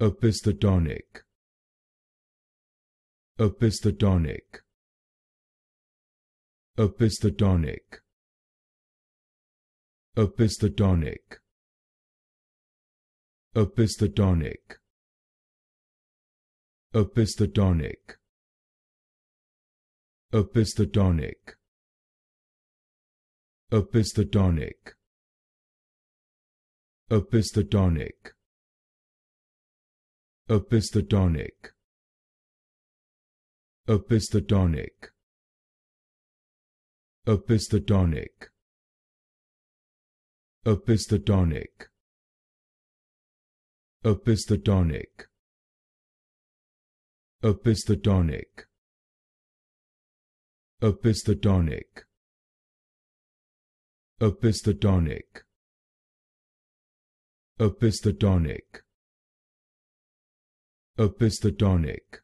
Epistodonic. Epistodonic. Epistodonic. Epistodonic. Epistodonic. Epistodonic. Epistodonic. Opisthodonic Opisthodonic Epistotonic Epistotonic Epistotonic Epistotonic Epistotonic Epistotonic Epistotonic Epistotonic Epistotonic Epistotonic